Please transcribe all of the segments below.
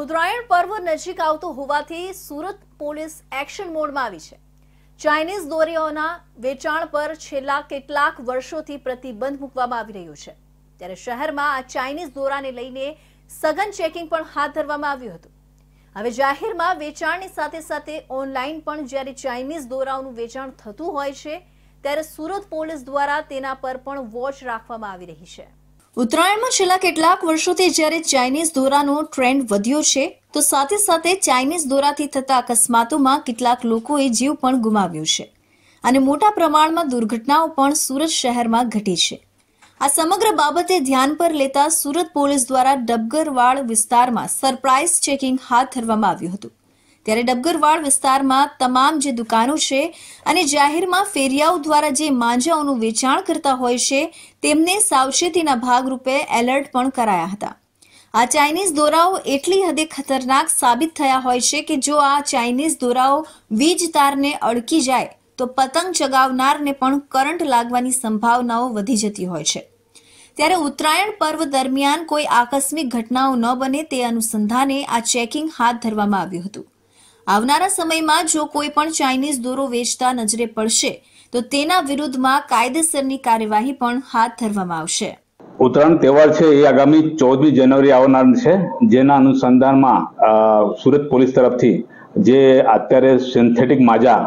ઉત્તરાયણ પર્વ નજીક આવતું હોવાથી સુરત પોલીસ એક્શન મોડમાં આવી છે ચાઇનીઝ દોરીઓના વેચાણ પર છેલ્લા કેટલાક વર્ષોથી પ્રતિબંધ મૂકવામાં આવી રહ્યો છે ત્યારે શહેરમાં આ ચાઇનીઝ દોરાને લઈને સઘન ચેકિંગ પણ હાથ ધરવામાં આવ્યું હતું હવે જાહેરમાં વેચાણની સાથે સાથે ઓનલાઈન પણ જ્યારે ચાઇનીઝ દોરાઓનું વેચાણ થતું હોય છે ત્યારે સુરત પોલીસ દ્વારા તેના પર પણ વોચ રાખવામાં આવી રહી છે ઉત્તરાયણમાં છેલ્લા કેટલાક વર્ષોથી જ્યારે ચાઇનીઝ દોરાનો ટ્રેન્ડ વધ્યો છે તો સાથે સાથે ચાઇનીઝ દોરાથી થતા અકસ્માતોમાં કેટલાક લોકોએ જીવ પણ ગુમાવ્યો છે અને મોટા પ્રમાણમાં દુર્ઘટનાઓ પણ સુરત શહેરમાં ઘટી છે આ સમગ્ર બાબતે ધ્યાન પર લેતા સુરત પોલીસ દ્વારા ડબગરવાડ વિસ્તારમાં સરપ્રાઇઝ ચેકિંગ હાથ ધરવામાં આવ્યું હતું ત્યારે ડબગરવાડ વિસ્તારમાં તમામ જે દુકાનો છે અને જાહેરમાં ફેરિયાઓ દ્વારા જે માંજાઓનું વેચાણ કરતા હોય છે તેમને સાવચેતીના ભાગરૂપે એલર્ટ પણ કરાયા હતા આ ચાઇનીઝ દોરાઓ એટલી હદે ખતરનાક સાબિત થયા હોય છે કે જો આ ચાઇનીઝ દોરાઓ વીજ તારને અડકી જાય તો પતંગ ચગાવનારને પણ કરંટ લાગવાની સંભાવનાઓ વધી જતી હોય છે ત્યારે ઉત્તરાયણ પર્વ દરમિયાન કોઈ આકસ્મિક ઘટનાઓ ન બને તે અનુસંધાને આ ચેકિંગ હાથ ધરવામાં આવ્યું હતું આવનારા સમયમાં જો કોઈ પણ ચાઇનીઝ દોરો વેચતા નજરે પડશે તો તેના વિરુદ્ધમાં કાયદેસરની કાર્યવાહી પણ હાથ ધરવામાં આવશે ઉત્તરાયણ તહેવાર છે એ આગામી ચૌદમી જાન્યુઆરી આવનાર છે જેના અનુસંધાનમાં સુરત પોલીસ તરફથી જે અત્યારે સિન્થેટિક માજા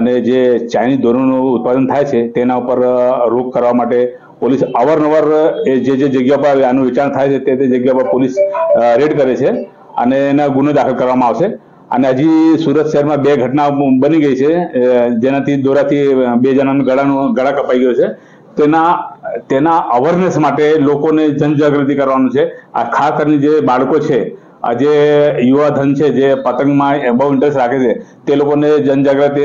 અને જે ચાઇનીઝ દોરોનું ઉત્પાદન થાય છે તેના ઉપર રોક કરવા માટે પોલીસ અવારનવાર જે જે જગ્યા પર આનું વેચાણ થાય છે તે તે જગ્યા પર પોલીસ રેડ કરે છે અને એના ગુનો દાખલ કરવામાં આવશે અને હજી સુરત શહેરમાં બે ઘટના બની ગઈ છે જેનાથી દોરાથી બે જણાનું ગળાનું ગળા કપાઈ ગયો છે તેના તેના અવેરનેસ માટે લોકોને જનજાગૃતિ કરવાનું છે આ ખાસ કરીને જે બાળકો છે આજે યુવાધન છે જે પતંગમાં બહુ ઇન્ટરેસ્ટ રાખે છે તે લોકોને જનજાગૃતિ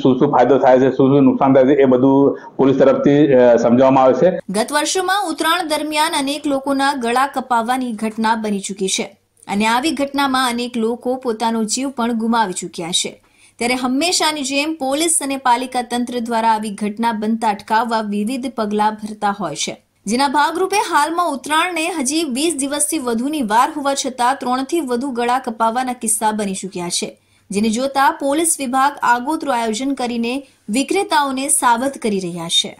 શું શું ફાયદો થાય છે શું શું નુકસાન થાય છે એ બધું પોલીસ તરફથી સમજાવવામાં આવે છે ગત વર્ષોમાં ઉત્તરાયણ દરમિયાન અનેક લોકોના ગળા કપાવવાની ઘટના બની ચૂકી છે અને આવી ઘટનામાં અનેક લોકો પોતાનો જીવ પણ ગુમાવી ચૂક્યા છે ત્યારે હંમેશાની જેમ પોલીસ અને પાલિકા તંત્ર દ્વારા આવી ઘટના બનતા અટકાવવા વિવિધ પગલાં ભરતા હોય છે જેના ભાગરૂપે હાલમાં ઉત્તરાયણને હજી વીસ દિવસથી વધુની વાર હોવા છતાં ત્રણથી વધુ ગળા કપાવવાના કિસ્સા બની ચૂક્યા છે જેને જોતા પોલીસ વિભાગ આગોતરું આયોજન કરીને વિક્રેતાઓને સાવધ કરી રહ્યા છે